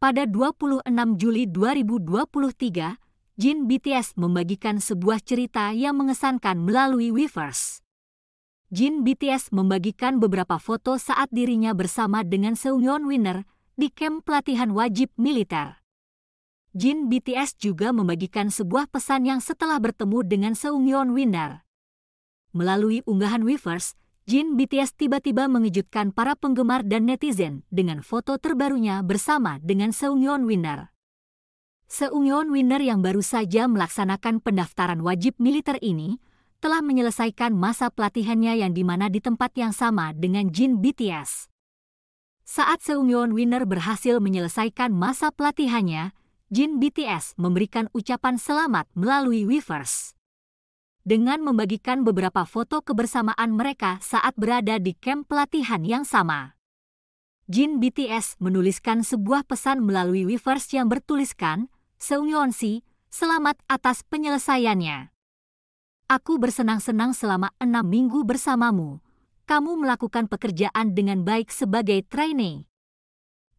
Pada 26 Juli 2023, Jin BTS membagikan sebuah cerita yang mengesankan melalui Weverse. Jin BTS membagikan beberapa foto saat dirinya bersama dengan Seungyeon Winner di kamp pelatihan wajib militer. Jin BTS juga membagikan sebuah pesan yang setelah bertemu dengan Seungyeon Winner. Melalui unggahan Weverse, Jin BTS tiba-tiba mengejutkan para penggemar dan netizen dengan foto terbarunya bersama dengan Seungyeon Winner. Seungyeon Winner yang baru saja melaksanakan pendaftaran wajib militer ini telah menyelesaikan masa pelatihannya yang dimana di tempat yang sama dengan Jin BTS. Saat Seungyeon Winner berhasil menyelesaikan masa pelatihannya, Jin BTS memberikan ucapan selamat melalui Weverse dengan membagikan beberapa foto kebersamaan mereka saat berada di kamp pelatihan yang sama. Jin BTS menuliskan sebuah pesan melalui Weverse yang bertuliskan, Seungyeonsi, selamat atas penyelesaiannya. Aku bersenang-senang selama enam minggu bersamamu. Kamu melakukan pekerjaan dengan baik sebagai trainee.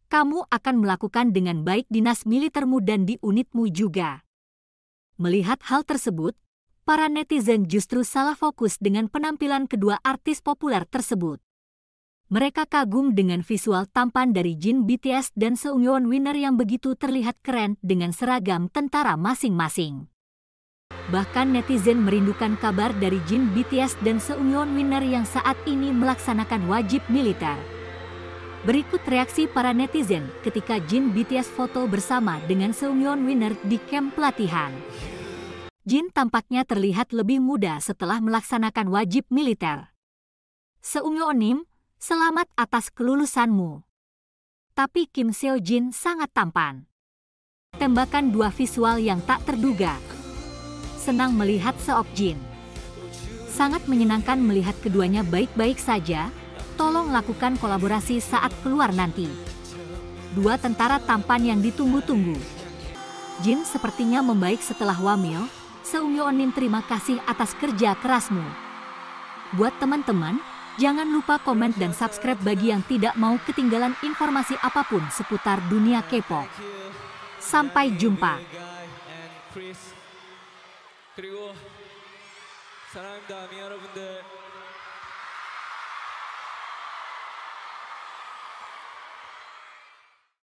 Kamu akan melakukan dengan baik dinas militermu dan di unitmu juga. Melihat hal tersebut, para netizen justru salah fokus dengan penampilan kedua artis populer tersebut. Mereka kagum dengan visual tampan dari Jin BTS dan Seungyeon Winner yang begitu terlihat keren dengan seragam tentara masing-masing. Bahkan netizen merindukan kabar dari Jin BTS dan Seungyeon Winner yang saat ini melaksanakan wajib militer. Berikut reaksi para netizen ketika Jin BTS foto bersama dengan Seungyeon Winner di kamp pelatihan. Jin tampaknya terlihat lebih muda setelah melaksanakan wajib militer. Seungyo Onim, selamat atas kelulusanmu. Tapi Kim Seo Jin sangat tampan. Tembakan dua visual yang tak terduga. Senang melihat Seok Jin. Sangat menyenangkan melihat keduanya baik-baik saja. Tolong lakukan kolaborasi saat keluar nanti. Dua tentara tampan yang ditunggu-tunggu. Jin sepertinya membaik setelah wamil, Seungyeonin terima kasih atas kerja kerasmu. Buat teman-teman, jangan lupa komen dan subscribe bagi yang tidak mau ketinggalan informasi apapun seputar dunia K-pop. Sampai jumpa.